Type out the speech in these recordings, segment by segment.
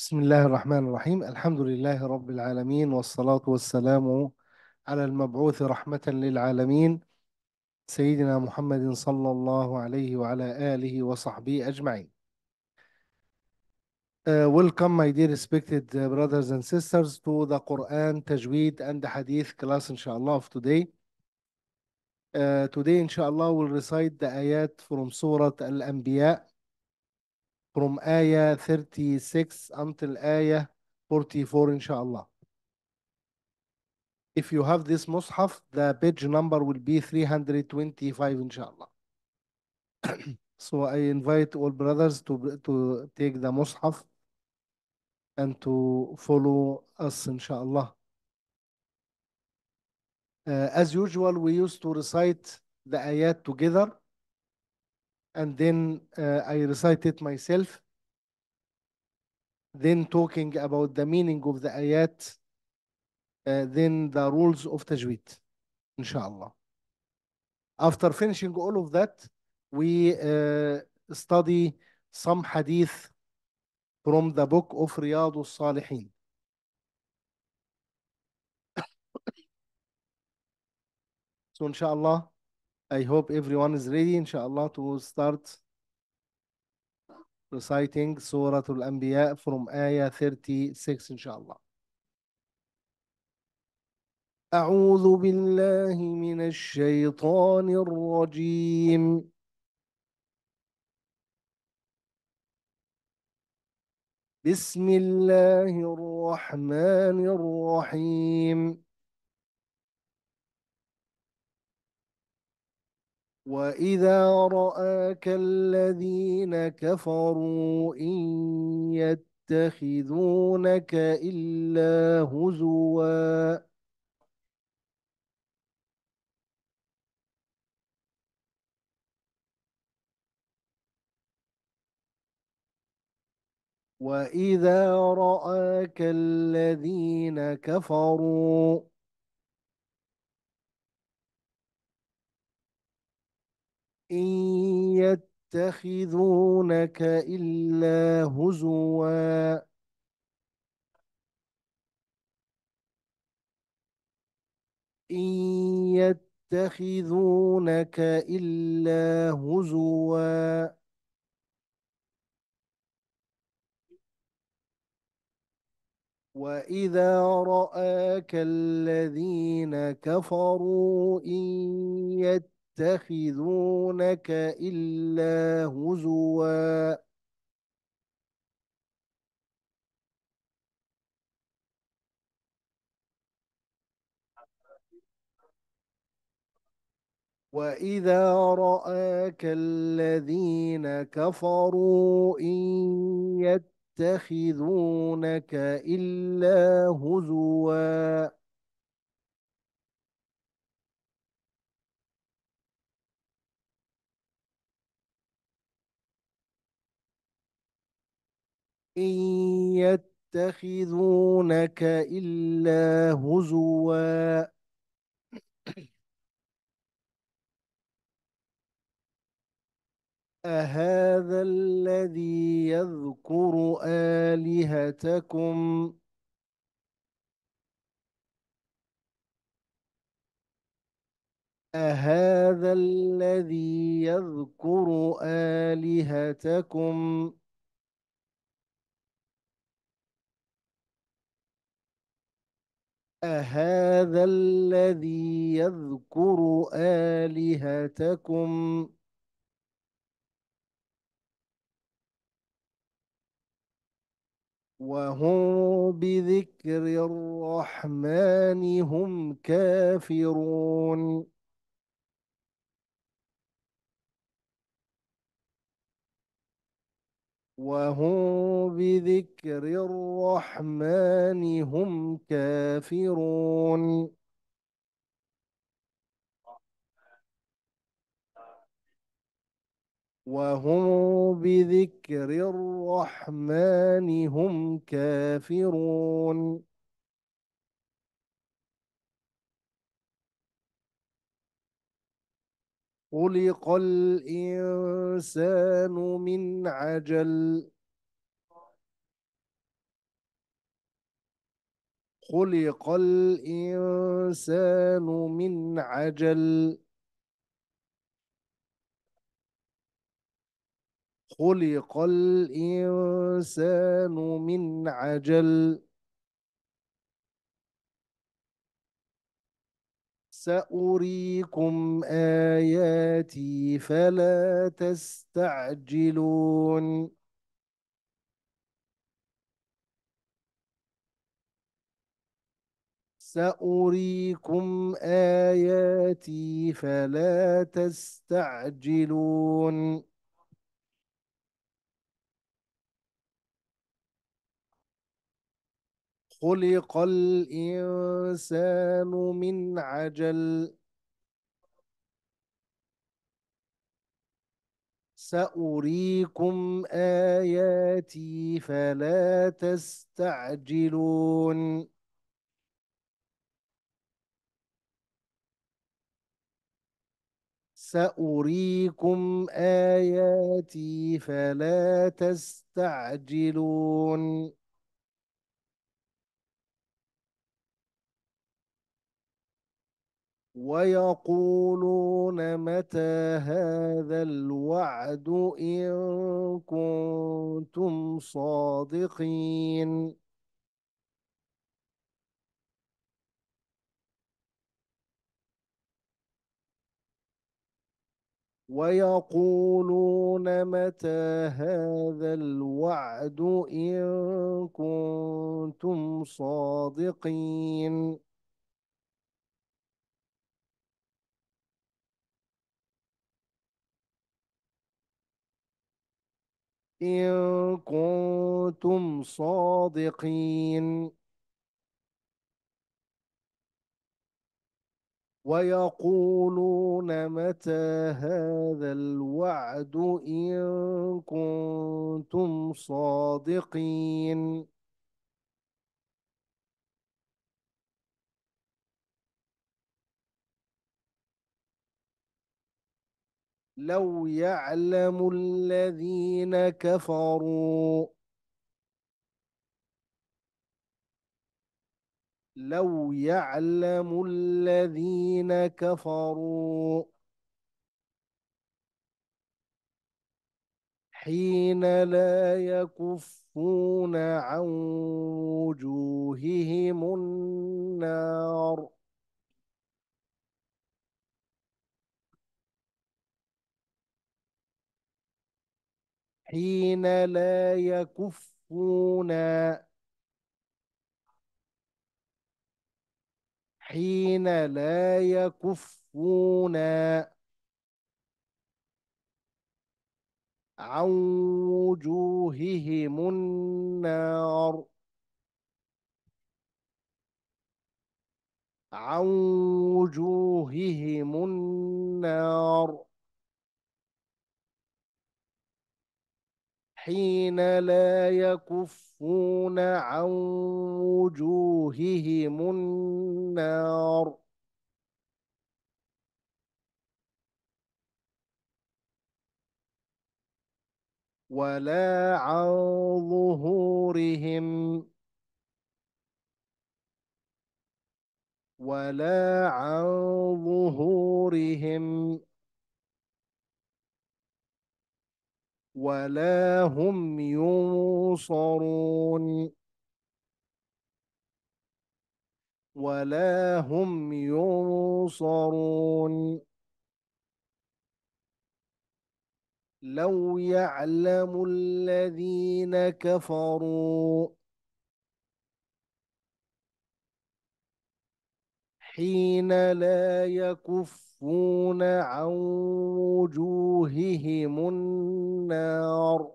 بسم الله الرحمن الرحيم الحمد لله رب العالمين والصلاة والسلام على المبعوث رحمة للعالمين سيدنا محمد صلى الله عليه وعلى آله وصحبه أجمعين Uh, welcome, my dear respected uh, brothers and sisters, to the Quran, Tajweed, and the Hadith class, inshallah, of today. Uh, today, inshallah, we'll recite the ayat from Surah Al-Anbiya, from ayah 36 until ayah 44 inshallah. If you have this mushaf, the page number will be 325 inshallah. so I invite all brothers to, to take the mushaf and to follow us inshallah. Uh, as usual, we used to recite the ayat together and then uh, I recite it myself. Then talking about the meaning of the ayat, uh, then the rules of tajweed, inshallah. After finishing all of that, we uh, study some hadith from the book of Riyad al-Salihin. So inshallah, I hope everyone is ready inshallah to start reciting Surah Al-Anbiya from Ayah 36 inshallah. أعوذ بالله من الشيطان الرجيم بسم الله الرحمن الرحيم وإذا رآك الذين كفروا إن يتخذونك إلا هزوا وإذا رآك الذين كفروا إن يتخذونك إلا هزوا إن يتخذونك إلا هزوا وإذا رآك الذين كفروا إن يتخذونك يتخذونك إلا هزوا وإذا رآك الذين كفروا إن يتخذونك إلا هزواً إن يتخذونك إلا هزوا أهذا الذي يذكر آلهتكم أهذا الذي يذكر آلهتكم أهذا الذي يذكر آلهتكم وهم بذكر الرحمن هم كافرون وهم بذكر الرحمن هم كافرون وهم بذكر الرحمن هم كافرون خلق الإنسان من عجل خلق الإنسان من عجل خلق الإنسان من عجل سأريكم آياتي فلا تستعجلون سأريكم آياتي فلا تستعجلون خلق الإنسان من عجل سأريكم آياتي فلا تستعجلون سأريكم آياتي فلا تستعجلون ويقولون متى هذا الوعد إن كنتم صادقين ويقولون متى هذا الوعد إن كنتم صادقين إن كنتم صادقين ويقولون متى هذا الوعد إن كنتم صادقين لو يعلم الذين كفروا لو يعلم الذين كفروا حين لا يكفون عن وجوههم النار حين لا يكفون حين لا يكفون عن وجوههم النار عن وجوههم النار حين لا يكفون عن وجوههم النار ولا عن ظهورهم ولا عن ظهورهم ولا هم ينصرون ولا هم ينصرون لو يعلم الذين كفروا حين لا يكفون عن وجوههم النار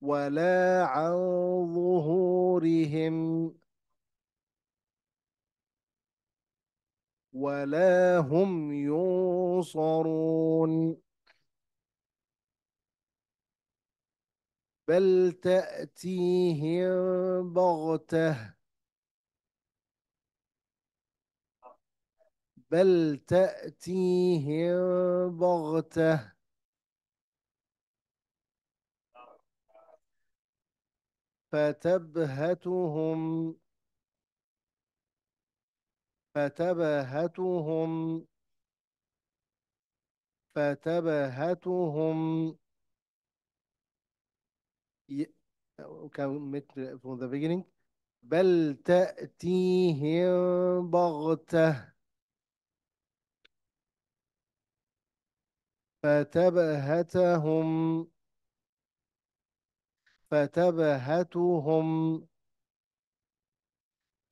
ولا عن ظهورهم ولا هم ينصرون بل تأتيهم بغتة بل تأتيهم بغتة فتبهتهم فتبهتهم فتبهتهم commit from the beginning بل تأتيهم بغتة فتبهتهم فتبهتهم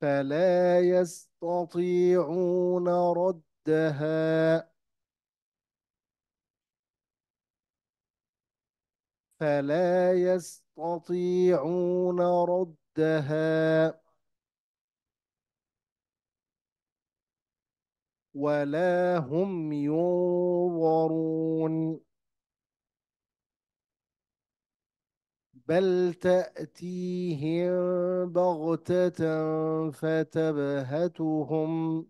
فلا يستطيعون ردها فلا يستطيعون ردها ولا هم ينظرون بل تأتيهم بغتة فتبهتهم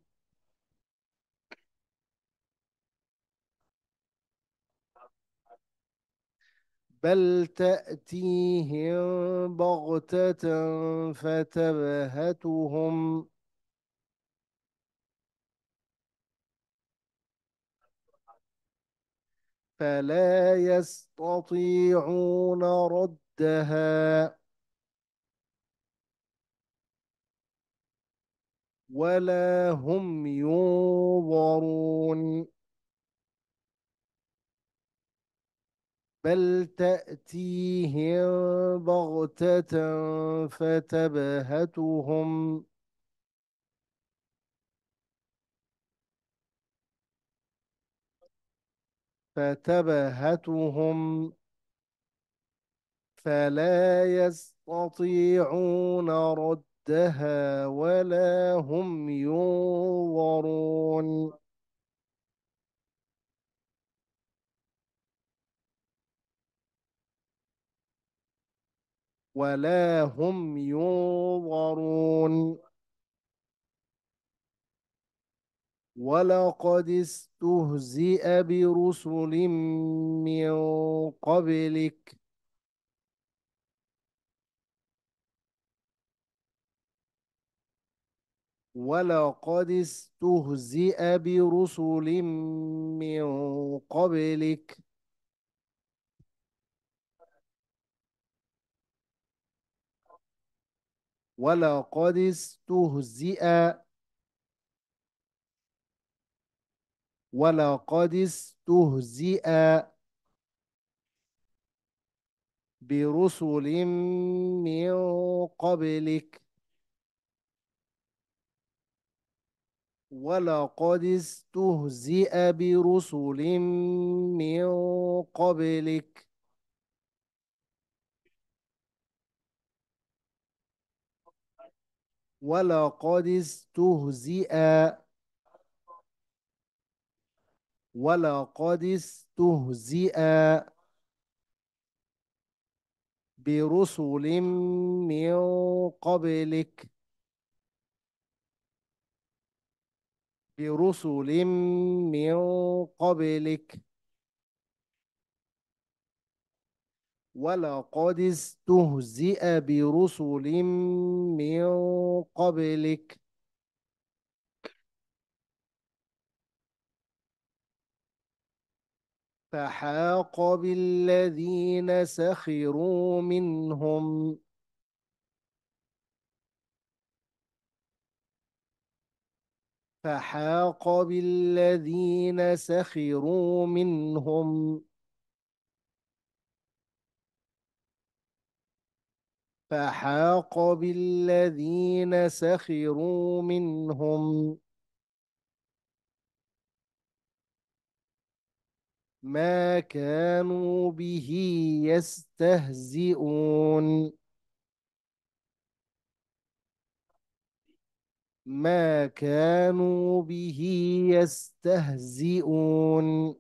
بل تأتيهم بغتة فتبهتهم فلا يستطيعون ردها ولا هم ينظرون بل تأتيهم بغتة فتبهتهم فتبهتهم فلا يستطيعون ردها ولا هم ينظرون ولا هم ينظرون ولقد استهزئ برسل من قبلك ولقد استهزئ برسل من قبلك ولقد استهزئ ولقد استهزئ برسل من قبلك ولقد استهزئ برسل من قبلك ولقد استهزئ ولقد استهزئ برسل من قبلك برسل من قبلك ولقد استهزئ برسل من قبلك فحاق بالذين سخروا منهم فحاق بالذين سخروا منهم فحاق بالذين سخروا منهم ما كانوا به يستهزئون ما كانوا به يستهزئون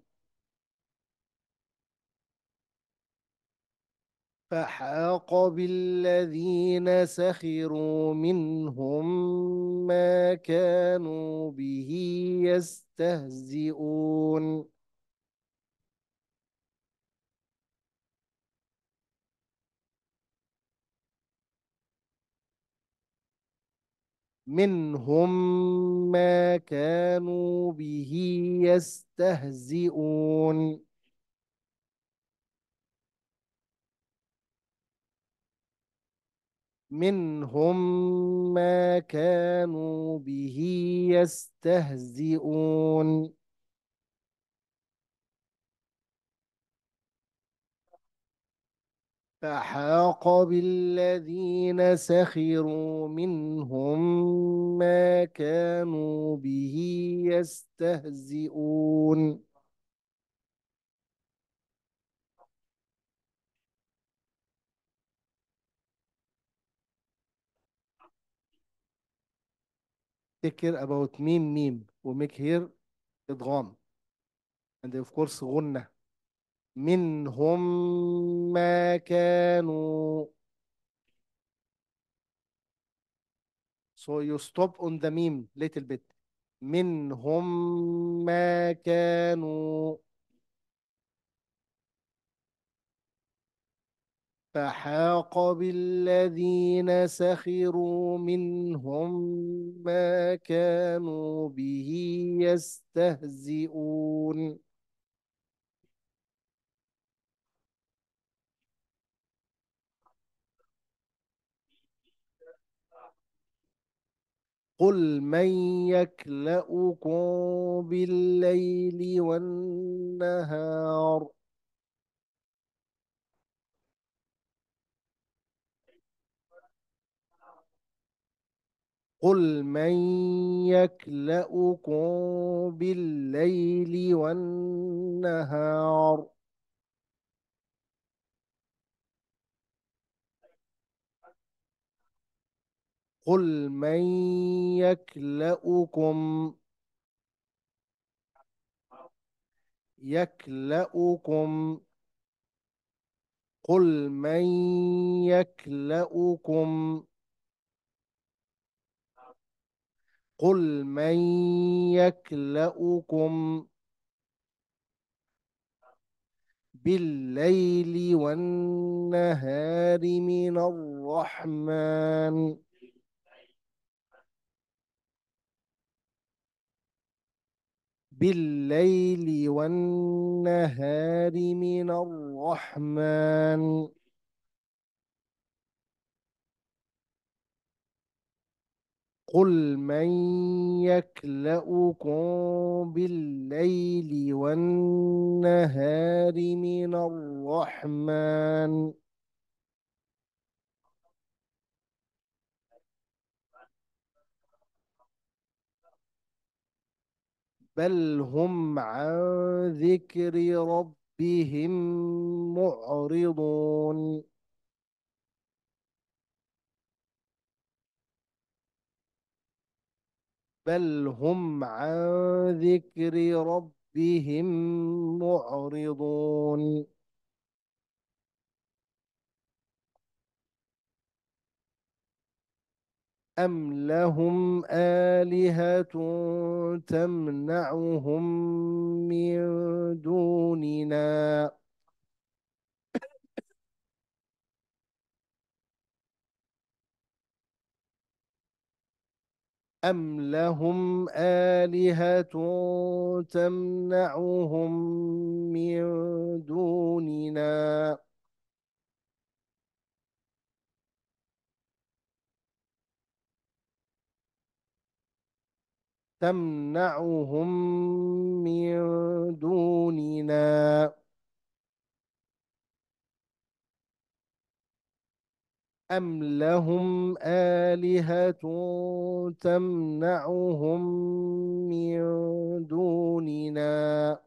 فحاق بالذين سخروا منهم ما كانوا به يستهزئون منهم ما كانوا به يستهزئون منهم ما كانوا به يستهزئون فحاق بالذين سخروا منهم ما كانوا به يستهزئون تفتكر about ميم ميم وميك هير إدغام and of course غنة منهم ما كانوا So you stop on the meme little bit منهم ما كانوا فحاق بالذين سخروا منهم ما كانوا به يستهزئون قل من يكلؤكم بالليل والنهار قل من يكلأكم بالليل والنهار قل من يكلأكم يكلأكم قل من يكلأكم قل من يكلؤكم بالليل والنهار من الرحمن بالليل والنهار من الرحمن قل من يكلؤكم بالليل والنهار من الرحمن بل هم عن ذكر ربهم معرضون بل هم عن ذكر ربهم معرضون أم لهم آلهة تمنعهم من دوننا أم لهم آلهة تمنعهم من دوننا تمنعهم من دوننا أم لهم آلهة تمنعهم من دوننا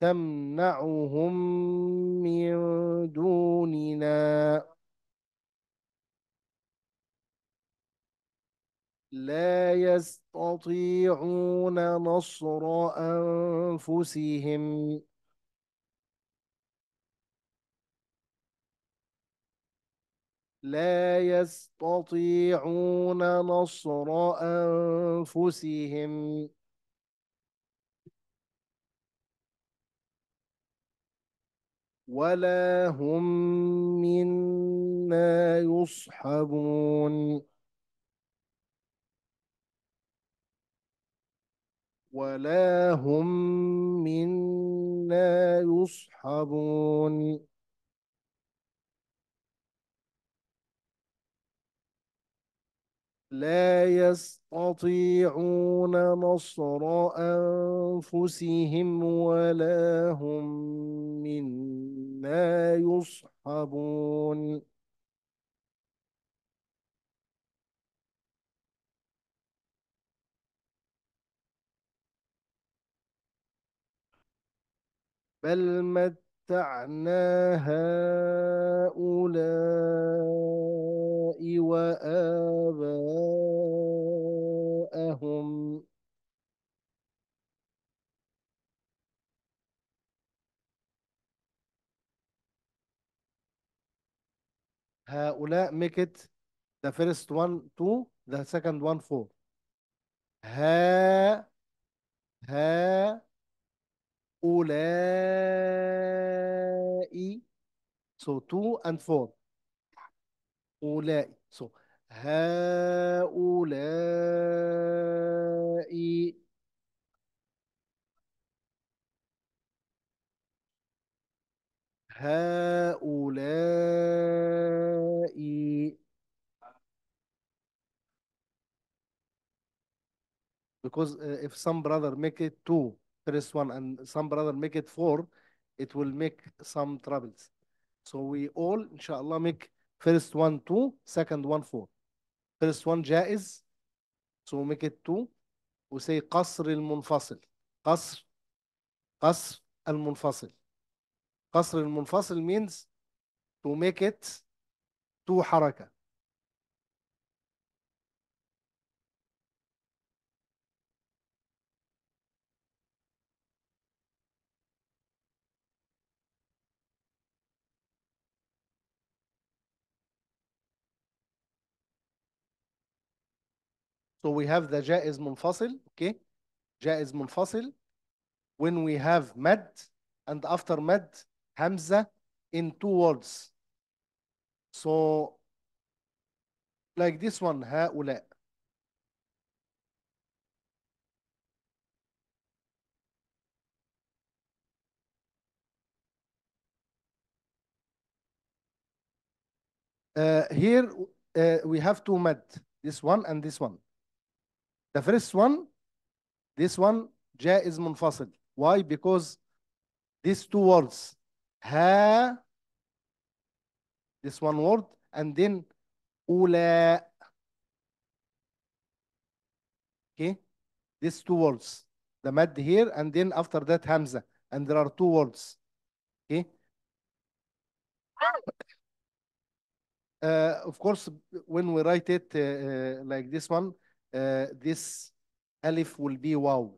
تمنعهم من دوننا لا يستطيعون نصر أنفسهم لا يستطيعون نصر أنفسهم ولا هم منا يصحبون ولا هم منا يصحبون لا يستطيعون نصر أنفسهم ولا هم منا يصحبون بل متعنا هؤلاء وآباءهم هؤلاء make it the first one two the second one four ها ها أولائي so two and four أولائي so هؤلاء هؤلاء because uh, if some brother make it two first one, and some brother make it four, it will make some troubles. So we all, inshallah, make first one two, second one four. First one jaiz, so make it two. We say قصر المنفصل. قصر قصر المنفصل. قصر المنفصل means to make it two حركة. So we have the جائز منفصل, okay? جائز منفصل. When we have مَد and after مَد hamza in two words. So like this one, هؤلاء. Uh, here uh, we have two mad, this one and this one. The first one, this one, is منفصل. Why? Because these two words, ha, this one word, and then أولى. Okay? These two words. The mad here, and then after that Hamza. And there are two words. Okay? Uh, of course, when we write it uh, uh, like this one, uh, this alif will be wow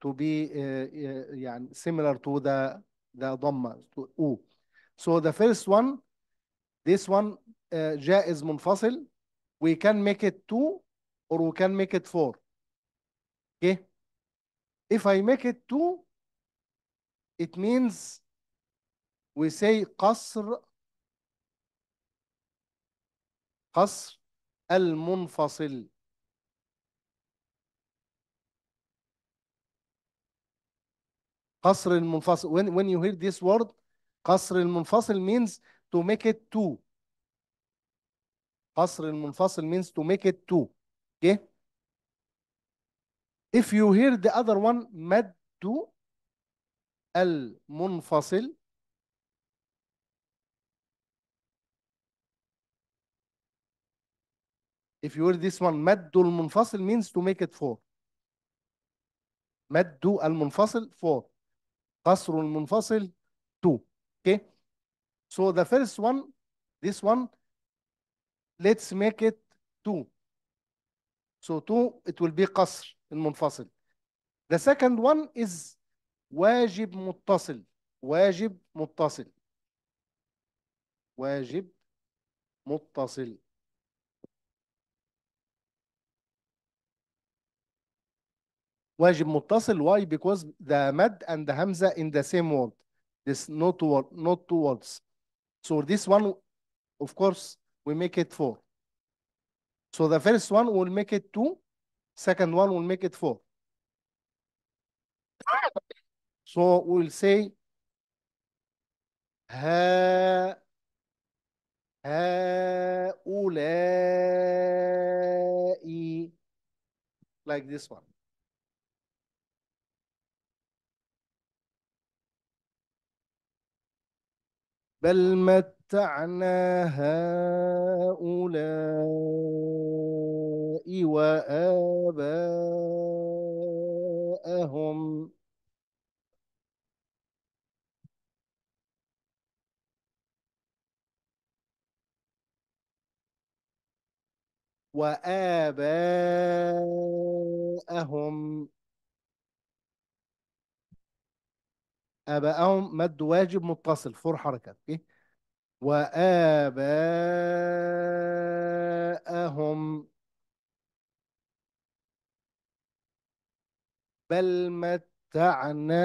to be uh, uh, similar to the the dhamma to u. So the first one, this one uh, is munfasil. We can make it two or we can make it four. Okay. If I make it two, it means we say qasr qasr المنفصل قصر المنفصل when, when you hear this word قصر المنفصل means to make it two قصر المنفصل means to make it two okay if you hear the other one مد المنفصل if you were this one مد المنفصل means to make it four مد المنفصل four قصر المنفصل two okay so the first one this one let's make it two so two it will be قصر المنفصل the second one is واجب متصل واجب متصل واجب متصل واجب متصل why because the mad and the hamza in the same word this not word not two words so this one of course we make it four so the first one will make it two second one will make it four so we'll say ها هؤلاء like this one بل متعنا هؤلاء وآباءهم وآباءهم آباءهم مد واجب متصل فور حركة أوكي وآباءهم بل متعنا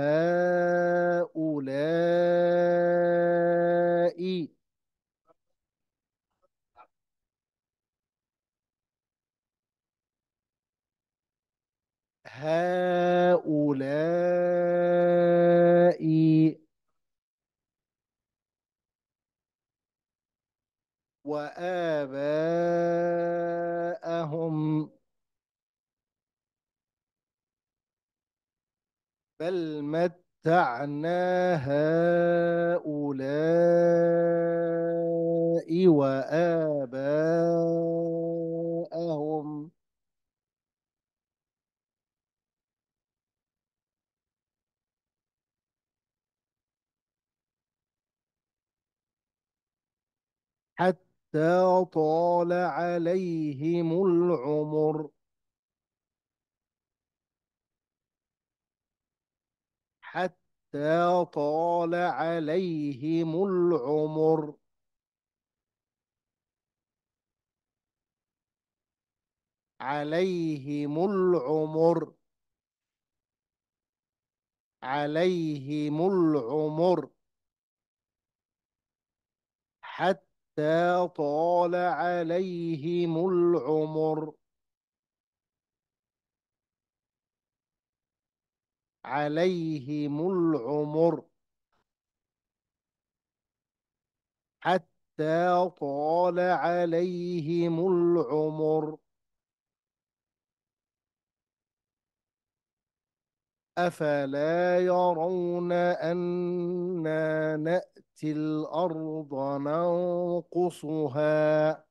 هؤلاء هؤلاء وآباءهم بل متعنا هؤلاء وآباءهم حتى طال عليهم العمر حتى طال عليهم العمر عليهم العمر عليهم العمر حتى حتى طال عليهم العمر عليهم العمر حتى طال عليهم العمر أفلا يرون أنا نأتي نأتي الأرض ننقصها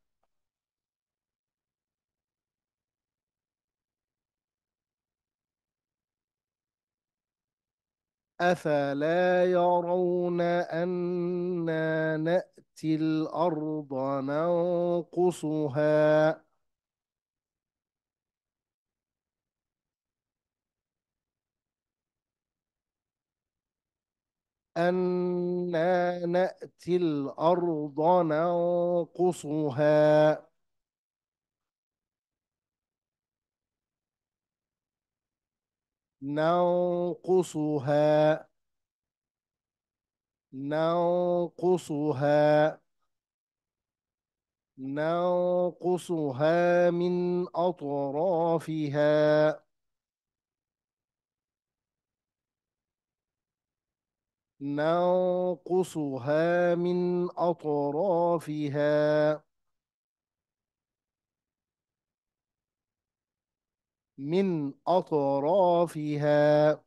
أفلا يرون أنا نأتي الأرض ننقصها أنا نأتي الأرض ننقصها ننقصها ننقصها ننقصها من أطرافها ننقصها من أطرافها من أطرافها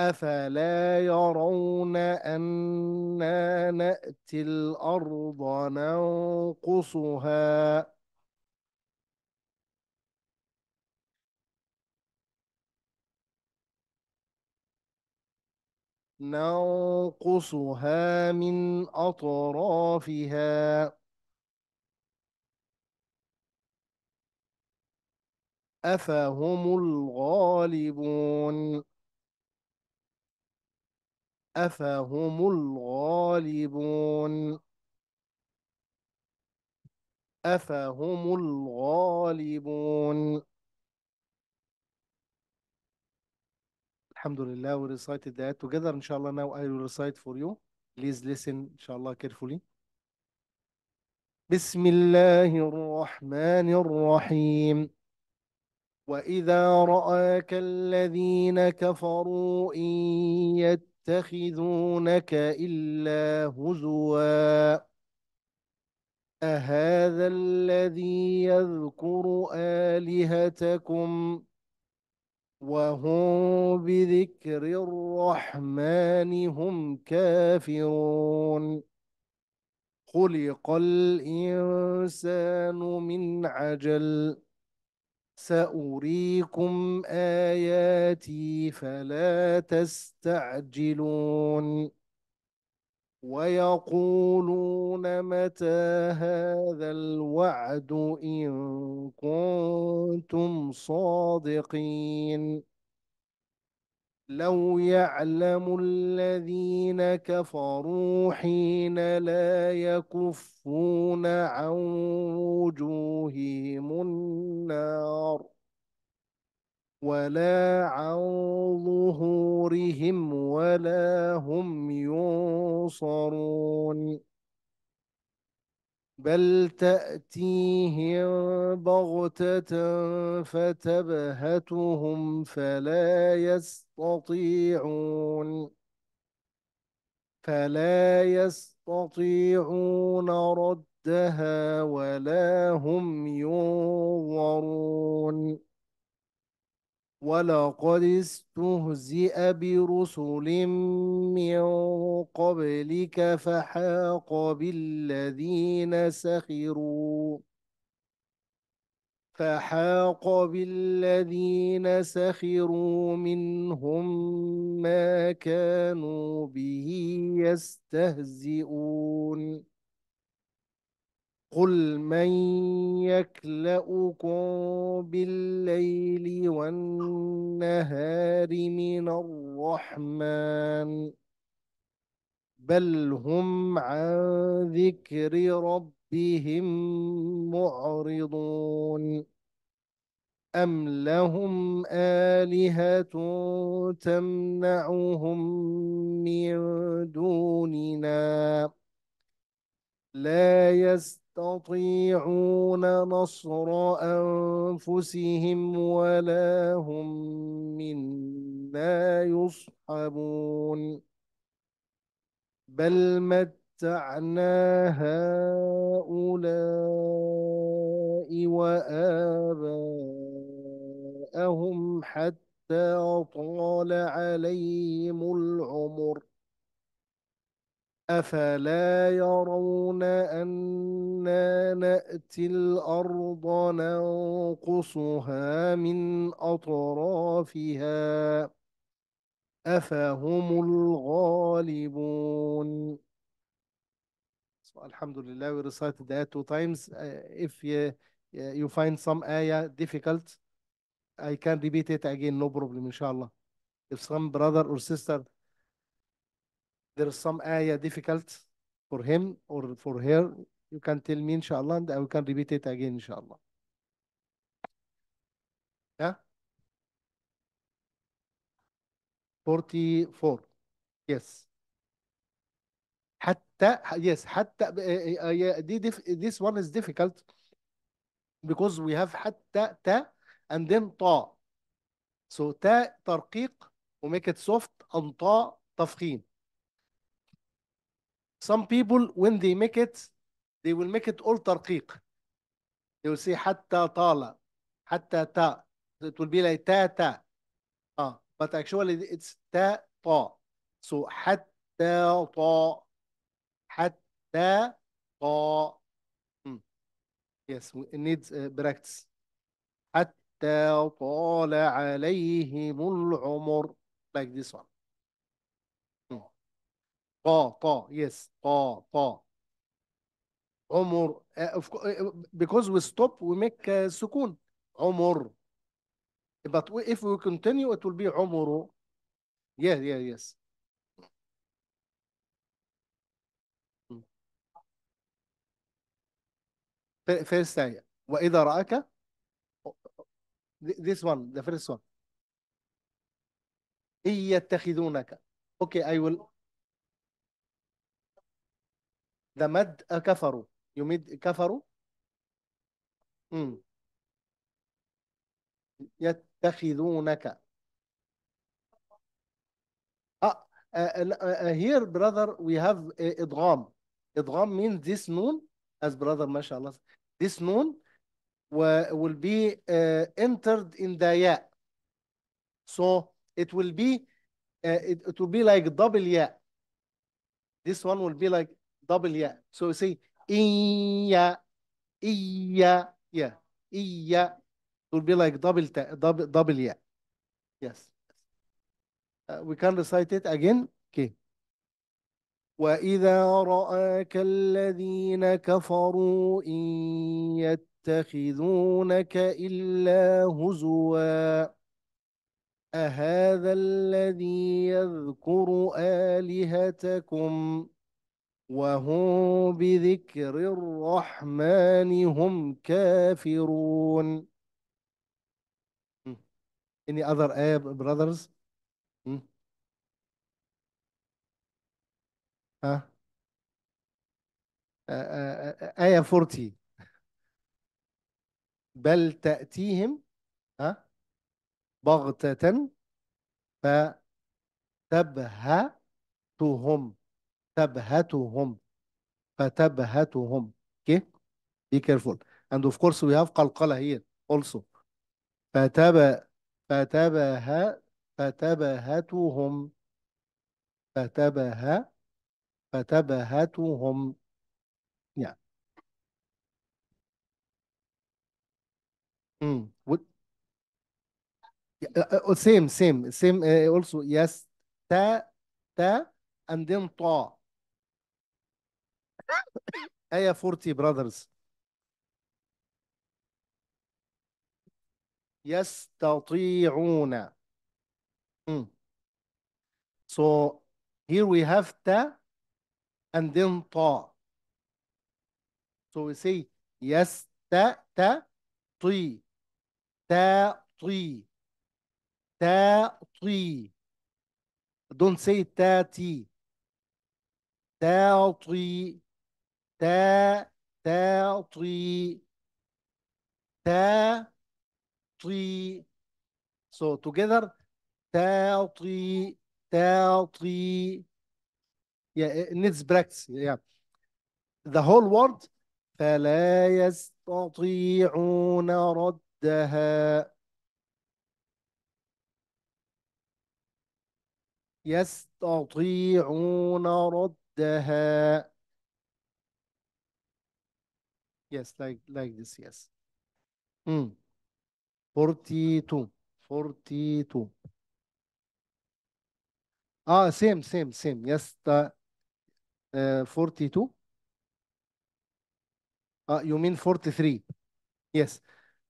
أفلا يرون أنا نأتي الأرض ننقصها ننقصها من أطرافها أفهم الغالبون أفهم الغالبون أفهم الغالبون الحمد لله we recited that together إن شاء الله now I will recite for you please listen إن شاء الله carefully بسم الله الرحمن الرحيم وإذا رآك الذين كفروا إن يتخذونك إلا هزوا أهذا الذي يذكر آلهتكم ؟ وهم بذكر الرحمن هم كافرون خلق الإنسان من عجل سأريكم آياتي فلا تستعجلون ويقولون متى هذا الوعد إن كنتم صادقين لو يعلم الذين كفروا حين لا يكفون عن وجوههم النار ولا عن ظهورهم ولا هم ينصرون بل تأتيهم بغتة فتبهتهم فلا يستطيعون فلا يستطيعون ردها ولا هم ينظرون ولقد استهزئ برسل من قبلك فحاق بالذين سخروا فحاق بالذين سخروا منهم ما كانوا به يستهزئون قل من يكلؤكم بالليل والنهار من الرحمن بل هم عن ذكر ربهم معرضون أم لهم آلهة تمنعهم من دوننا لا يستطيعون يستطيعون نصر أنفسهم ولا هم منا يصحبون بل متعنا هؤلاء وآباءهم حتى طال عليهم العمر أفلا يرون أنا نأتي الأرض ننقصها من أطرافها أفهم الغالبون So الحمد لله we recited that two times uh, if you, uh, you find some ayah difficult I can repeat it again no problem inshallah if some brother or sister there is some ayah difficult for him or for her, you can tell me inshallah and I can repeat it again inshallah. Yeah? 44. Yes. حتى yes حتى uh, yeah, this one is difficult because we have حتى تا and then طا so تا ترقيق we make it soft and طا تفخيم Some people, when they make it, they will make it all ترقيق. They will say حتى طال, حتى تا. It will be like تا تا. Uh, but actually it's تا طا. So حتى طا. حتى طا. Mm. Yes, it needs uh, practice. حتى طال عليهم العمر. Like this one. طا طا يس طا طا عمر because we stop we make سكون عمر but if we continue it will be عمر yeah yeah yes first آية وإذا رأك this one the first one إن يتخذونك okay I will ذا مد كفروا يمد كفروا امم يتخذونك آه. Uh, uh, here brother we have uh, idgham idgham means this noon as brother ما شاء الله this noon will be uh, entered in the ya so it will be uh, it, it will be like double ya this one will be like double ya. So we say iya, iya, yeah, iya. It will be like double ta, double double ya. Yes. Uh, we can recite it again. Okay. وإذا رآك الذين كفروا إن يتخذونك إلا هزوا أهذا الذي يذكر آلهتكم وهم بذكر الرحمن هم كافرون hmm. any other hmm. uh, uh, uh, ayah brothers ها آية 40 بل تأتيهم huh? بغتة فتبهتهم تبهتهم فتبهتهم okay be careful and of course we have قلقلة here also فتب فتبه فتبهتهم فتبه فتبهتهم يعني Mm. What? Uh, same, same, same. Uh, also, yes. Ta, ta, and then ta. ايه 40 براذرز يستطيعون mm. so here we have ta and then ta so we say yes ta ta ti ta ti ta ti don't say ta ti ta ti تا تا طي تا طي so together تا طي تا طي yeah, needs practice yeah. the whole word فلا يستطيعون ردها يستطيعون ردها Yes, like like this, yes. Mm. 42. 42. Ah, same, same, same. Yes, the uh, 42. Ah, you mean 43. Yes.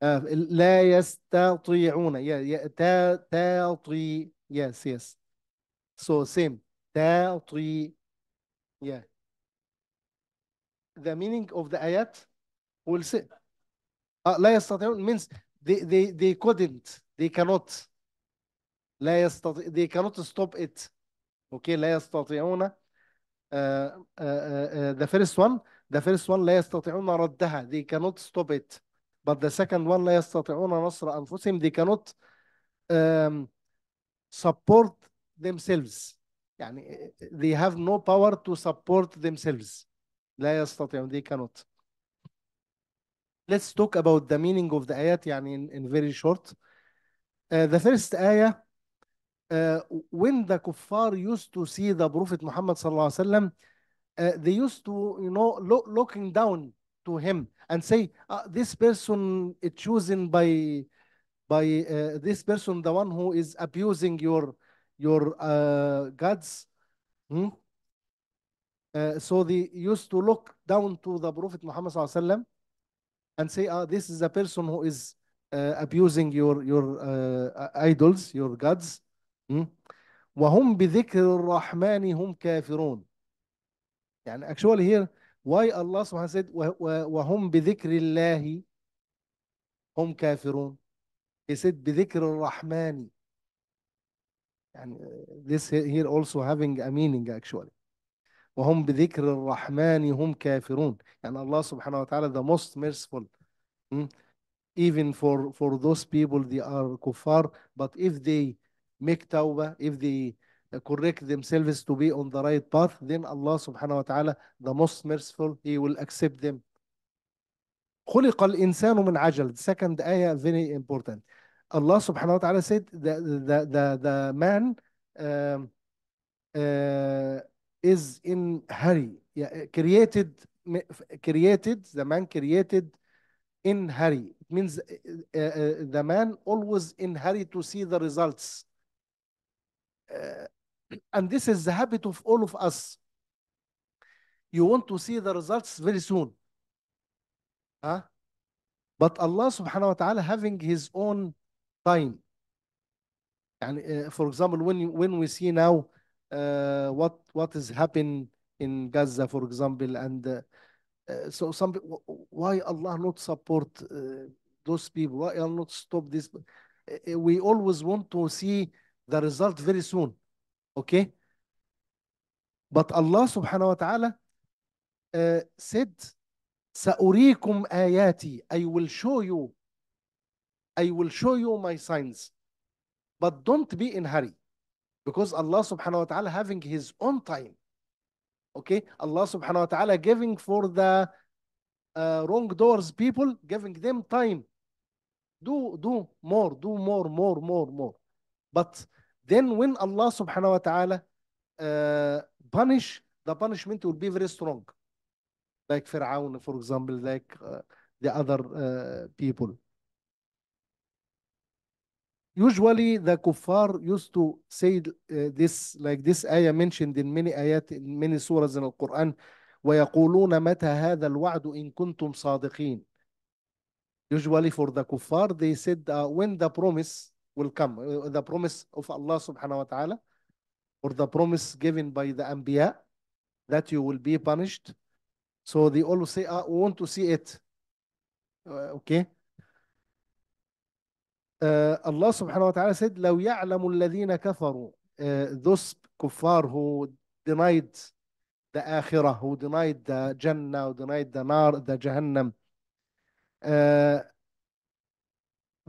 لا uh, يستطيعون. Yeah, yeah. تا, تعطي. Yes, yes. So same. تعطي. Yeah. The meaning of the ayat ولسان آه لا يستطيعون means they, they, they couldn't they cannot لا يستطيع they cannot stop it okay لا يستطيعون uh, uh, uh, the first one the first one لا يستطيعون ردها they cannot stop it but the second one لا يستطيعون نصر أنفسهم they cannot um, support themselves يعني they have no power to support themselves لا يستطيعون they cannot let's talk about the meaning of the ayat in, in very short. Uh, the first ayah, uh, when the kuffar used to see the Prophet Muhammad sallallahu alaihi wasallam, uh, they used to, you know, looking down to him and say, uh, this person is chosen by, by uh, this person, the one who is abusing your, your uh, gods. Hmm? Uh, so they used to look down to the Prophet Muhammad sallallahu alaihi wasallam. and say, ah, this is a person who is uh, abusing your, your uh, idols, your gods. وهم بذكر الرحمن هم كافرون. يعني actually here, why Allah subhanahu said, وهم بذكر الله هم كافرون. He said, بذكر الرحمن. يعني this here also having a meaning actually. وهم بذكر الرحمن هم كافرون يعني الله سبحانه وتعالى the most merciful hmm? even for for those people they are kuffar but if they make tawbah if they correct themselves to be on the right path then Allah subhanahu wa ta'ala the most merciful he will accept them خلق الإنسان من عجل the second ayah very important Allah subhanahu wa ta'ala said the the the, the man uh, uh, is in hurry yeah, eh, created created the man created in hurry it means uh, uh, the man always in hurry to see the results uh, and this is the habit of all of us you want to see the results very soon huh? but Allah subhanahu wa ta'ala having his own time and for example when when we see now uh, what what is happening in Gaza, for example, and uh, uh so some why Allah not support uh, those people? Why Allah not stop this? Uh, we always want to see the result very soon, okay? But Allah subhanahu wa ta'ala said, "Sa'urikum ayati," I will show you. I will show you my signs, but don't be in hurry. Because Allah subhanahu wa ta'ala having his own time. Okay, Allah subhanahu wa ta'ala giving for the uh, wrongdoers people, giving them time. Do, do more, do more, more, more, more. But then when Allah subhanahu wa ta'ala uh, punish, the punishment will be very strong. Like Fir'aun, for example, like uh, the other uh, people usually the kuffar used to say uh, this like this ayah mentioned in many ayat in many surahs in the Quran ويقولون متى هذا الوعد إن كنتم صادقين usually for the kuffar they said uh, when the promise will come uh, the promise of Allah subhanahu wa ta'ala or the promise given by the anbiya that you will be punished so they always say I ah, want to see it uh, okay الله سبحانه وتعالى said لو يعلم الذين كفروا those kuffar who denied the akhirah who denied the jannah who denied the nar the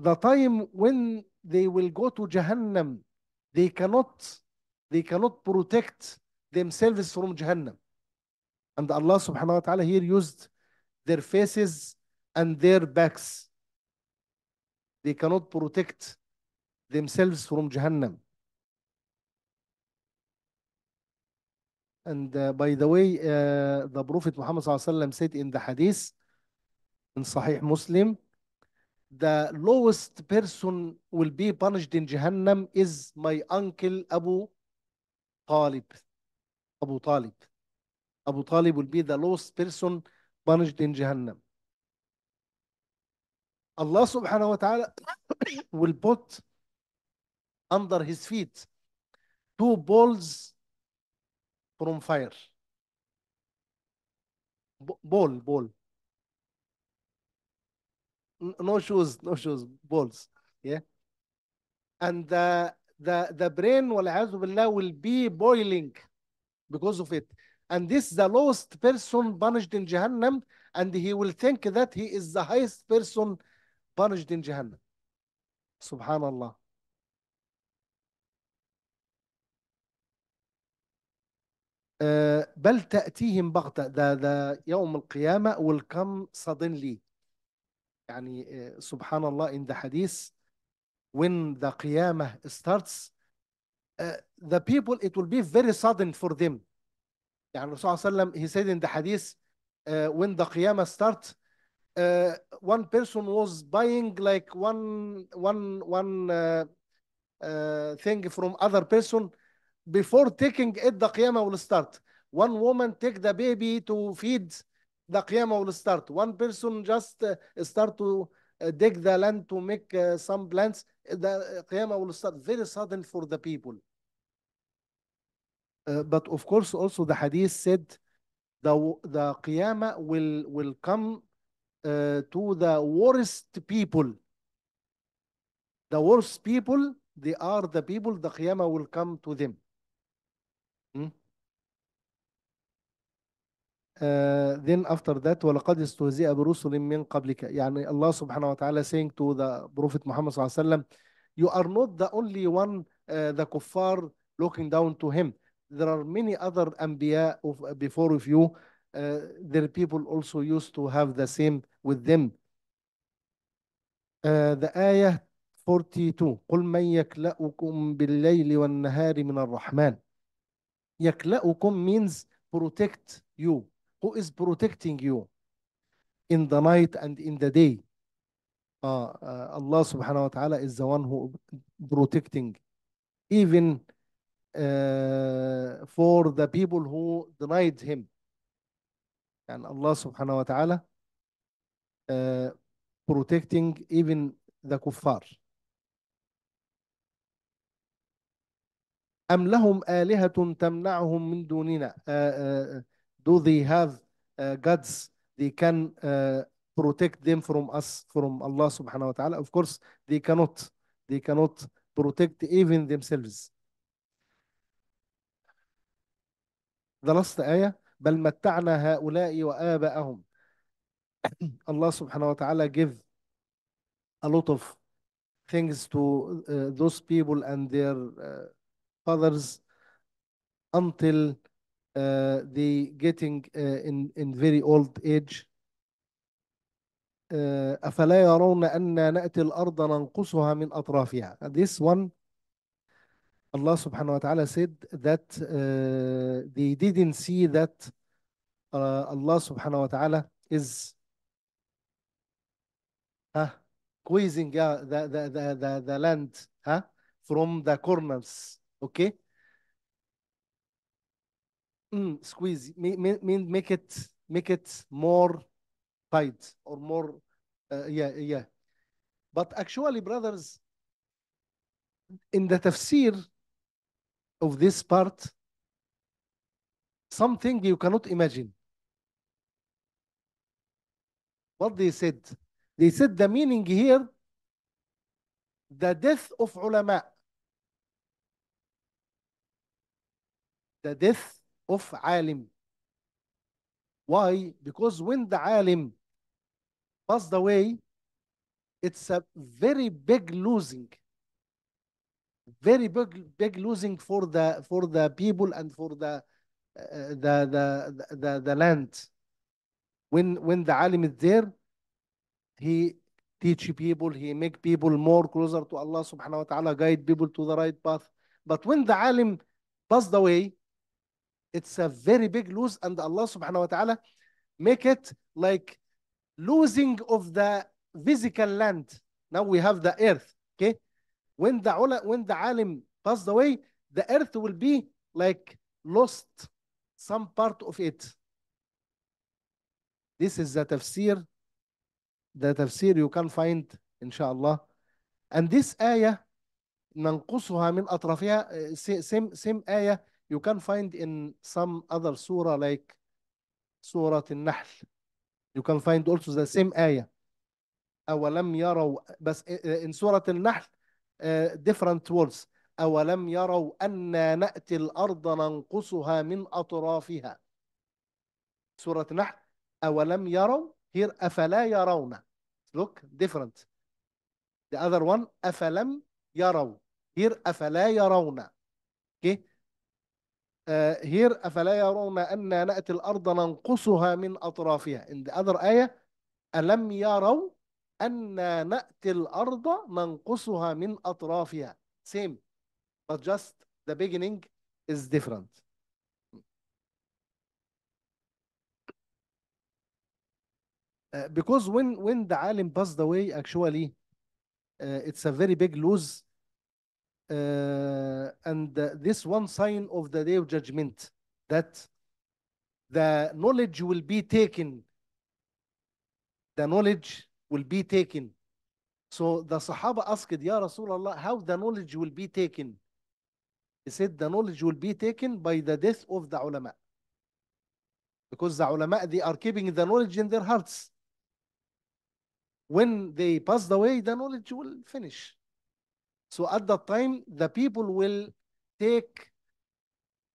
the time when they will go to jahannam they cannot they cannot protect themselves from jahannam and Allah subhanahu wa ta'ala here used their faces and their backs They cannot protect themselves from Jahannam. And uh, by the way, uh, the Prophet Muhammad said in the hadith, in Sahih Muslim, the lowest person will be punished in Jahannam is my uncle Abu Talib. Abu Talib. Abu Talib will be the lowest person punished in Jahannam. Allah subhanahu wa taala will put under his feet two balls from fire. Ball, ball. No shoes, no shoes, balls. Yeah. And the the, the brain will be boiling because of it. And this the lowest person punished in Jahannam, and he will think that he is the highest person درجة جهنم سبحان الله آه، بل تأتيهم بغتة ذا ذا يوم القيامة والكم صدن لي يعني آه، سبحان الله إن ذا حديث when the قيامة starts uh, the people it will be very sudden for them يعني الرسول صلى الله عليه وسلم he said in the hadith uh, when the قيامة starts uh, one person was buying like one one one uh, uh, thing from other person before taking it the qiyamah will start one woman take the baby to feed the qiyamah will start one person just uh, start to uh, dig the land to make uh, some plants the qiyamah will start very sudden for the people but of course also the hadith said the the qiyamah will will come uh, to the worst people. The worst people, they are the people the Qiyamah will come to them. Hmm? Uh, then after that وَلَقَدْ اسْتُهْزِئَ بِرُسُلٍ مِّن قَبْلِكَ يعني Allah subhanahu wa ta'ala saying to the Prophet Muhammad صلى الله عليه وسلم you are not the only one uh, the kuffar looking down to him there are many other anbiya of, uh, before of you uh, their people also used to have the same with them. Uh, the ayah 42 قل من يكلأكم بالليل والنهار من الرحمن يكلأكم means protect you who is protecting you in the night and in the day uh, uh, Allah subhanahu wa ta'ala is the one who protecting even uh, for the people who denied him يعني الله سبحانه وتعالى uh, protecting even the kuffar أم لهم آلهة تمنعهم من دوننا uh, uh, do they have uh, gods they can uh, protect them from us from Allah subhanahu wa of course they cannot they cannot protect even themselves the last ayah بل متعنا هؤلاء وآباءهم الله سبحانه وتعالى ta'ala give a lot of things to those people and their fathers until uh, they getting uh, in in very old age أفلا يرون أن نأتي الأرض ننقصها من أطرافها this one Allah subhanahu wa ta'ala said that uh, they didn't see that uh, Allah subhanahu wa ta'ala is huh, squeezing uh, the, the, the, the, the land huh, from the corners. Okay? Mm, squeeze, make, make, it, make it more tight or more, uh, yeah, yeah. But actually, brothers, in the tafsir, of this part something you cannot imagine. What they said? They said the meaning here, the death of ulama. The death of alim. Why? Because when the alim passed away, it's a very big losing very big big losing for the for the people and for the uh, the, the the the land when when the alim is there he teach people he make people more closer to allah subhanahu wa ta'ala guide people to the right path but when the alim passed away it's a very big lose and allah subhanahu wa ta'ala make it like losing of the physical land now we have the earth okay when the ula, when the alim passed away, the earth will be like lost some part of it. This is the tafsir, the tafsir you can find, inshallah. And this ayah, ننقصها من أطرافها, same, same ayah you can find in some other surah like Surah النحل You can find also the same ayah. أولم يروا بس in Surah النحل آه، different words أولم يروا أنا نأتي الأرض ننقصها من أطرافها سورة نحل أولم يروا هير أفلا يرون look different the other one أفلم يروا هير أفلا يرون okay uh, here أفلا يرون أنا نأتي الأرض ننقصها من أطرافها in the other آية ألم يروا أن نأتي الأرض ننقصها من أطرافها same but just the beginning is different because when when the alim passed away actually uh, it's a very big loss uh, and uh, this one sign of the day of judgment that the knowledge will be taken the knowledge will be taken. So the Sahaba asked, Ya Rasulullah, how the knowledge will be taken? He said the knowledge will be taken by the death of the ulama. Because the ulama, they are keeping the knowledge in their hearts. When they pass away, the knowledge will finish. So at that time, the people will take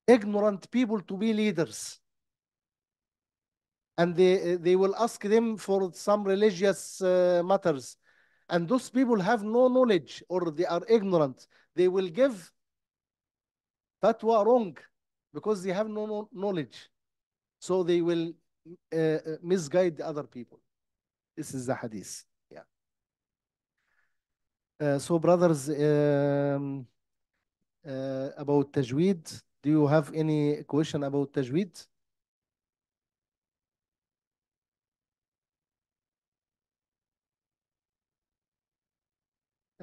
ignorant people to be leaders. and they, they will ask them for some religious uh, matters. And those people have no knowledge or they are ignorant. They will give that were wrong because they have no knowledge. So they will uh, uh misguide other people. This is the hadith. Yeah. Uh, so, brothers, um, uh, about Tajweed, do you have any question about Tajweed?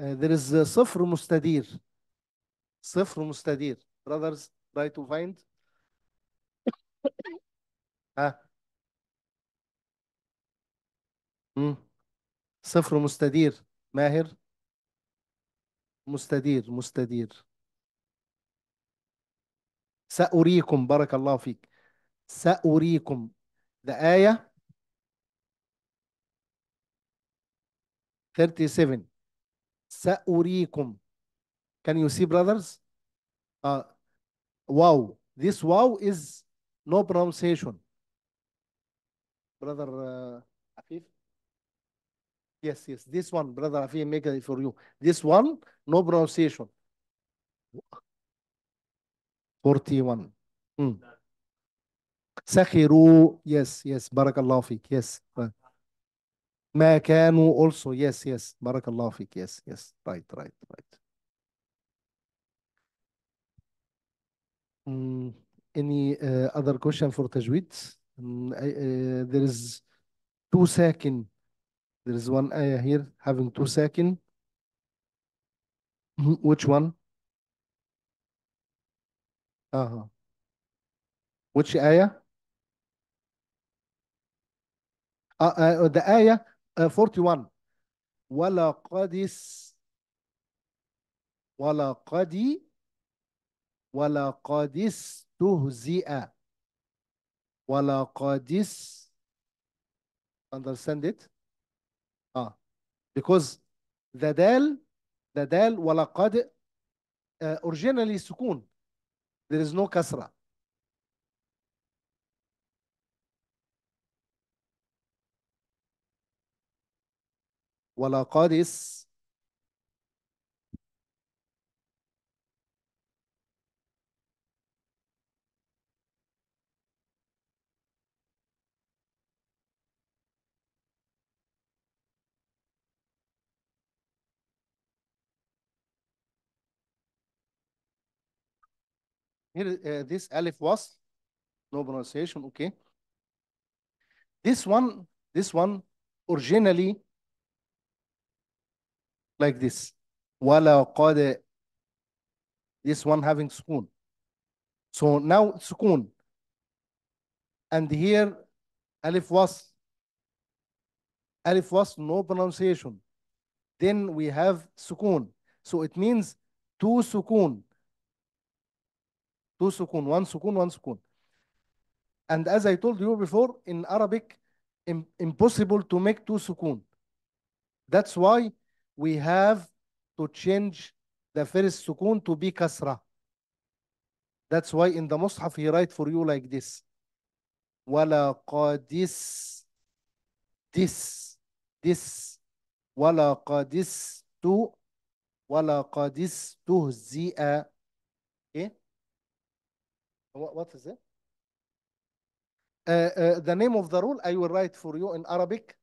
Uh, there is uh, صفر مستدير صفر مستدير brothers try to find ها مم. صفر مستدير ماهر مستدير مستدير سأريكم بارك الله فيك سأريكم ده آية 37 Sa'urikum. Can you see, brothers? Uh, wow. This wow is no pronunciation. Brother uh, Afif? Yes, yes. This one, Brother Afif, make it for you. This one, no pronunciation. 41. Mm. Yes, yes. Barakallahu feek. Yes. Uh, ما كانوا also yes yes بارك الله فيك yes yes right right right mm, any uh, other question for تجويد mm, uh, there is two ساكن there is one ayah uh, here having two ساكن hmm, which one uh -huh. which ayah uh, uh, the ayah 41 ولا اس ولا قدس تهزئ ولا قدس understand it اه because the dal the dal قد uh, originally سكون there is no كسره ولقدس Here, uh, this alif was no pronunciation. Okay. This one, this one originally like this. وَلَقَدْ This one having sukun. So now sukun. And here, alif was. Alif was no pronunciation. Then we have sukun. So it means two sukun. Two sukun, one sukun, one sukun. And as I told you before, in Arabic, impossible to make two sukun. That's why we have to change the first sukun to be kasra. That's why in the Mus'haf he write for you like this. Wala qadis this this wala qadis tu wala qadis zia." Okay? What, what is it? Uh, uh, the name of the rule I will write for you in Arabic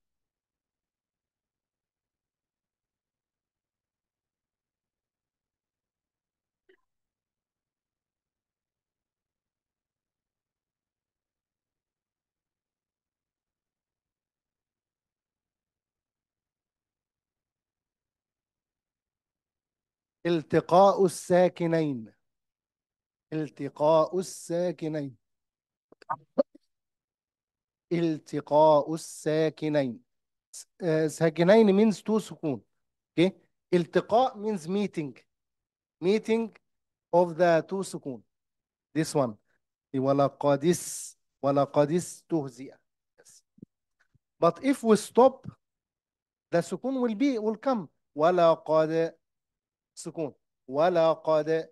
التقاء الساكنين التقاء الساكنين التقاء الساكنين آه، ساكنين means two سكون اوكي okay. التقاء means meeting meeting of the two سكون this one ولقد ولقد استهزئ yes. but if we stop the سكون will be will come ولقد سكون قد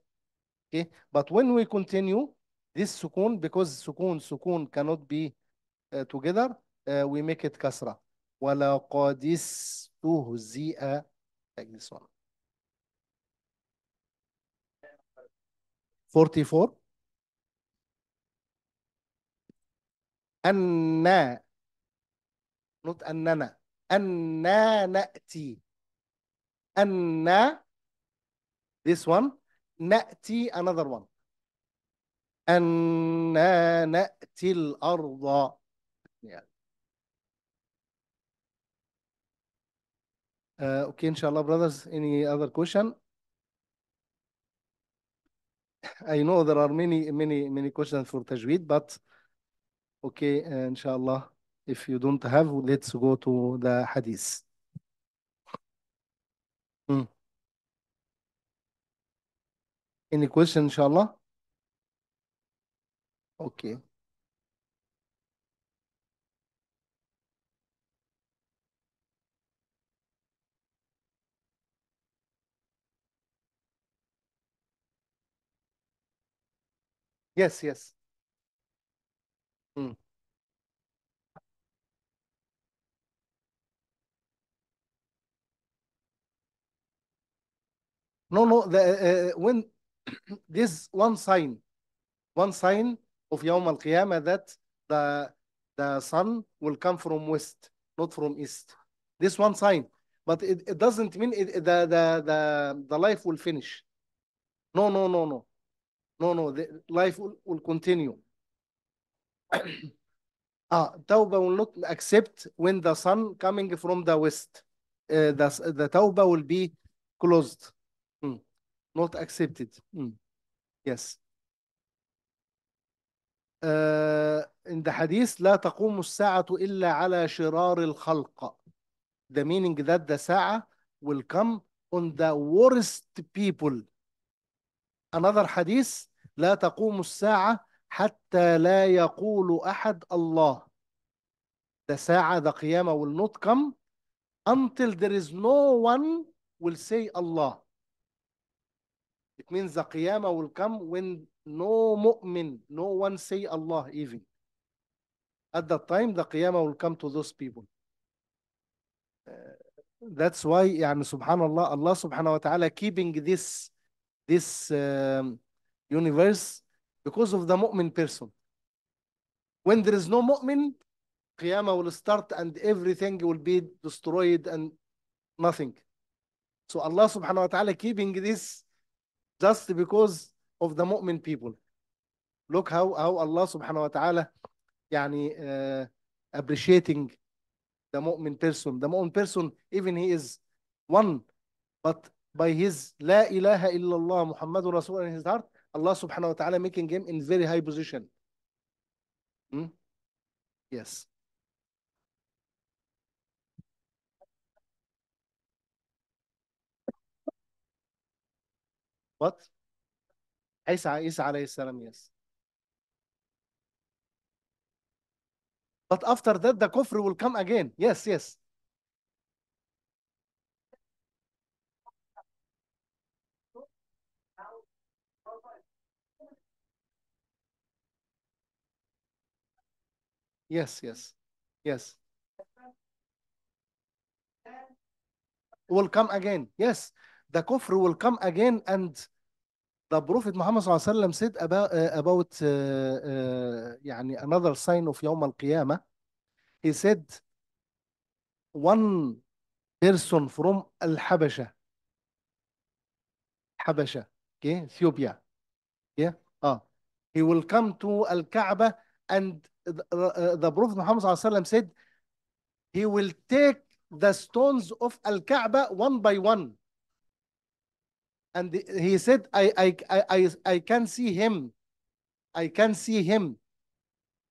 okay but when we continue this سكون because سكون سكون cannot be uh, together uh, we make it كسرة قد استهزئ like this one 44 أن not أننا أن نأتي أن this one نأتي another one أنا نأتي الأرض اوكي ان okay, inshallah, brothers. Any other question? I know there are many, many, many questions for Tajweed, but okay, uh, inshallah, if you don't have, let's go to the hadith. Any question, inshallah? Okay. Yes, yes. Hmm. No, no. The, uh, uh when this one sign, one sign of Yawm al Qiyamah that the, the sun will come from west, not from east. This one sign. But it, it doesn't mean it, the, the, the, the life will finish. No, no, no, no. No, no, the life will, will continue. ah, Tawbah will not accept when the sun coming from the west. Uh, the, the Tawbah will be closed. Hmm. not accepted. Mm. Yes. Uh, in the hadith لا تقوم الساعة إلا على شرار الخلق. The meaning that the ساعة will come on the worst people. Another hadith لا تقوم الساعة حتى لا يقول أحد الله. The ساعة the قيامة will not come until there is no one will say Allah. It means the Qiyamah will come when no mu'min, no one say Allah even. At that time, the Qiyamah will come to those people. Uh, that's why, يعني, subhanallah, Allah subhanahu wa ta'ala keeping this, this um, universe because of the mu'min person. When there is no mu'min, Qiyamah will start and everything will be destroyed and nothing. So Allah subhanahu wa ta'ala keeping this just because of the mu'min people. Look how, how Allah subhanahu wa ta'ala يعني uh, appreciating the mu'min person. The mu'min person, even he is one, but by his La ilaha illallah Muhammadur Rasul in his heart, Allah subhanahu wa ta'ala making him in very high position. Hmm? Yes. فقط عيسى عيسى عليه السلام yes but after that the kufr will come again yes yes Yes, yes, yes. Will come again. Yes, the kufr will come again and The Prophet Muhammad صلى الله عليه وسلم said about, uh, about uh, uh, يعني another sign of يوم القيامة he said one person from Al-Habasha okay Ethiopia yeah ah he will come to Al-Kaaba and the, the Prophet Muhammad صلى الله عليه وسلم said he will take the stones of Al-Kaaba one by one And he said, I, I, I, I can see him. I can see him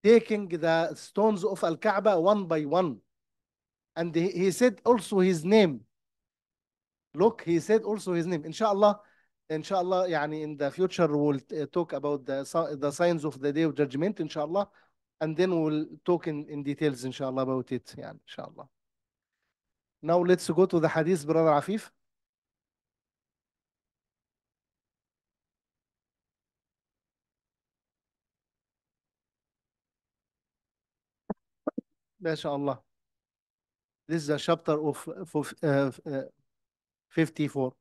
taking the stones of Al-Kaaba one by one. And he, said also his name. Look, he said also his name. Inshallah, inshallah, يعني in the future we'll uh, talk about the, the signs of the day of judgment, inshallah. And then we'll talk in, in details, inshallah, about it, Yeah, inshallah. Now let's go to the hadith, Brother Afif. ما شاء الله This is a chapter of, 54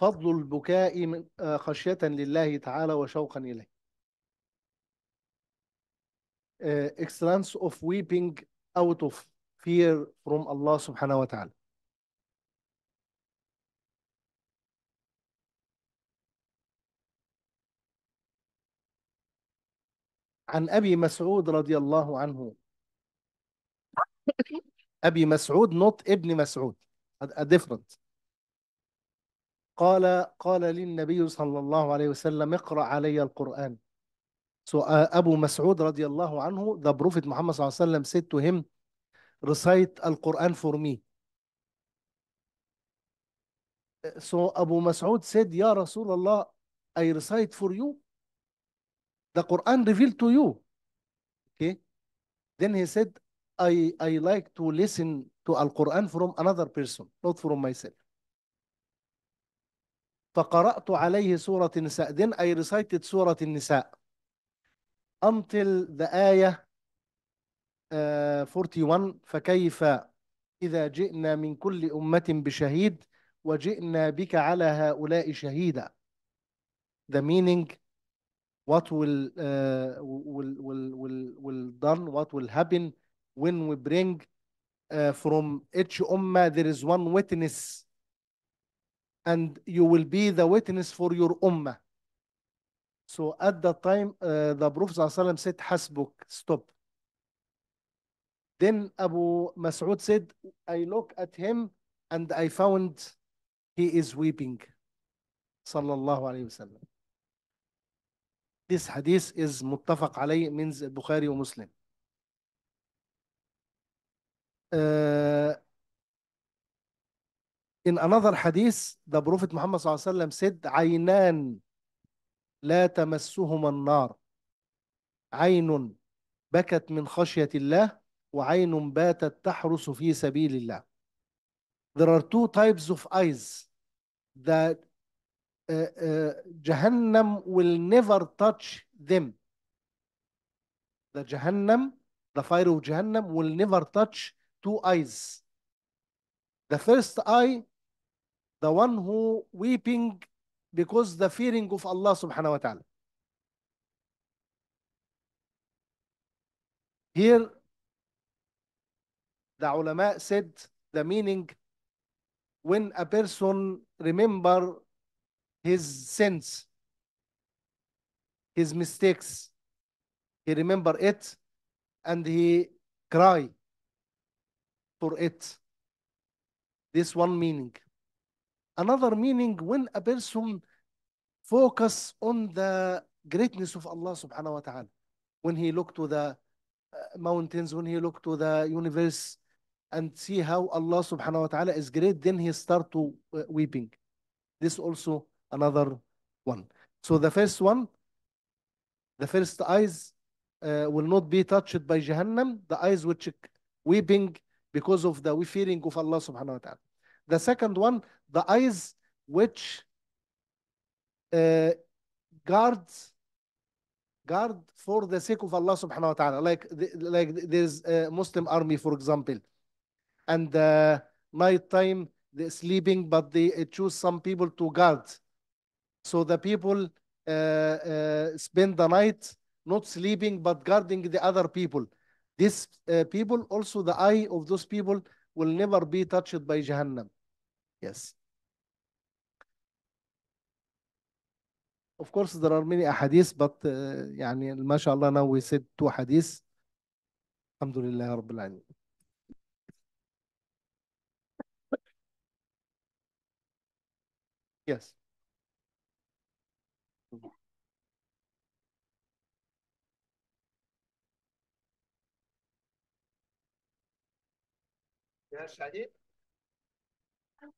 فضل البكاء من خشية لله تعالى وشوقا إليه. excellence of weeping out of fear from Allah subhanahu wa ta'ala. عن ابي مسعود رضي الله عنه ابي مسعود نط ابن مسعود ديفرنت قال قال لي النبي صلى الله عليه وسلم اقرا علي القران سو ابو مسعود رضي الله عنه the prophet محمد صلى الله عليه وسلم said to him recite القران for me so, ابو مسعود said يا رسول الله I recite for you The Quran revealed to you. Okay. Then he said, I, I like to listen to Al-Quran from another person, not from myself. فقرأت عليه سورة النساء. Then I recited سورة النساء. Until the ayah uh, 41 فكيف إذا جئنا من كل أمة بشهيد وجئنا بك على هؤلاء شهيدا. The meaning what will, uh, will, will, will, will done, what will happen when we bring uh, from each ummah, there is one witness and you will be the witness for your ummah. So at that time, uh, the Prophet ﷺ said, Hasbuk, stop. Then Abu Mas'ud said, I look at him and I found he is weeping. Sallallahu Alaihi Wasallam. This hadith is متفق عليه means Bukhari ومسلم. Uh, in another hadith, the Prophet Muhammad صلى الله عليه وسلم said, عينان لا تمسهما النار. عين بكت من خشية الله وعين باتت تحرس في سبيل الله. There are two types of eyes that Uh, uh, Jahannam will never touch them. The Jahannam, the fire of Jahannam will never touch two eyes. The first eye, the one who weeping because the fearing of Allah subhanahu wa ta'ala. Here, the ulama said the meaning when a person remember his sins, his mistakes. He remember it and he cry for it. This one meaning. Another meaning when a person focus on the greatness of Allah subhanahu wa ta'ala. When he look to the uh, mountains, when he look to the universe and see how Allah subhanahu wa ta'ala is great, then he start to uh, weeping. This also another one. So the first one, the first eyes uh, will not be touched by Jahannam, the eyes which weeping because of the fearing of Allah subhanahu wa ta'ala. The second one, the eyes which uh, guards guard for the sake of Allah subhanahu wa ta'ala. Like, like there's a Muslim army, for example, and uh, night time, they're sleeping, but they uh, choose some people to guard so the people uh, uh, spend the night not sleeping, but guarding the other people. These uh, people, also the eye of those people will never be touched by Jahannam. Yes. Of course, there are many ahadith, but uh, يعني, mashallah, now we said two hadiths. Alhamdulillah, Rabbil Alameen. Yes.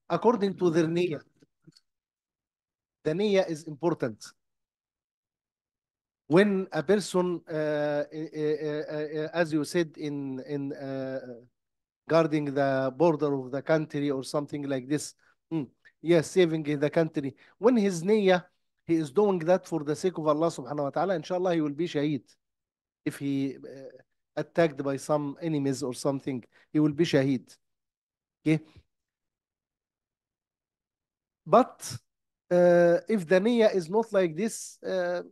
according to their niya. The niya is important. When a person, uh, uh, uh, uh as you said, in in uh, guarding the border of the country or something like this, mm, yes, saving the country. When his niya, he is doing that for the sake of Allah subhanahu wa ta'ala, inshallah, he will be shaheed. If he uh, attacked by some enemies or something, he will be shaheed okay but uh, if the niyyah is not like this uh,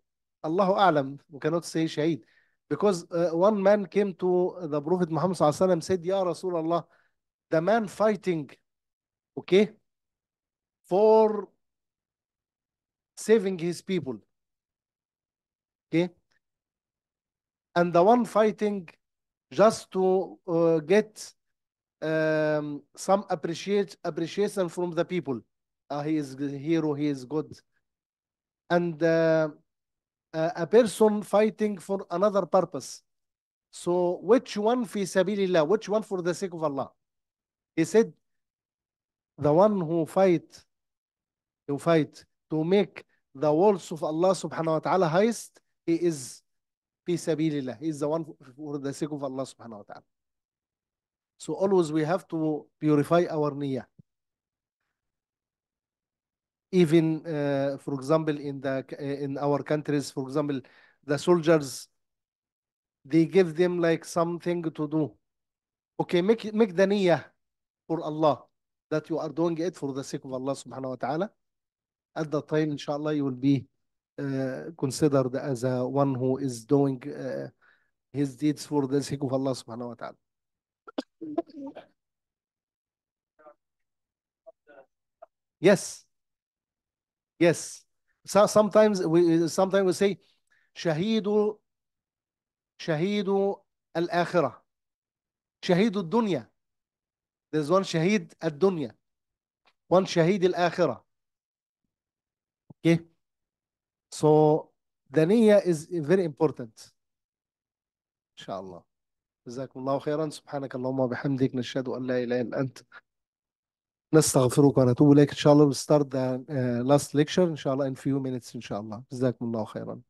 Allahu A'lam we cannot say shaheed because uh, one man came to the Prophet Muhammad sallallahu said Ya Allah, the man fighting okay for saving his people okay and the one fighting just to uh, get um, some appreciate appreciation from the people. Uh, he is hero, he is good. And uh, a person fighting for another purpose. So which one fi sabilillah, which one for the sake of Allah? He said, the one who fight, who fight to make the walls of Allah subhanahu wa ta'ala highest, he is fi sabilillah. He is the one for the sake of Allah subhanahu wa ta'ala. So always we have to purify our niyyah. Even, uh, for example, in the in our countries, for example, the soldiers, they give them like something to do. Okay, make make the niyyah for Allah that you are doing it for the sake of Allah subhanahu wa ta'ala. At that time, inshallah, you will be uh, considered as a, one who is doing uh, his deeds for the sake of Allah subhanahu wa ta'ala. Yes. Yes. So sometimes we sometimes we say شهيد شهيد الآخرة شهيد الدنيا There's one شهيد الدنيا one شهيد الآخرة Okay So the niyyah is very important إن شاء الله جزاكم الله خيرا سبحانك اللهم وبحمدك نشهد أن لا إله إلا أنت نستغفرك ونتوب إليك إن شاء الله we'll ذا لاست ليكشر إن شاء الله ان فيو مينتس إن شاء الله جزاكم الله خيرا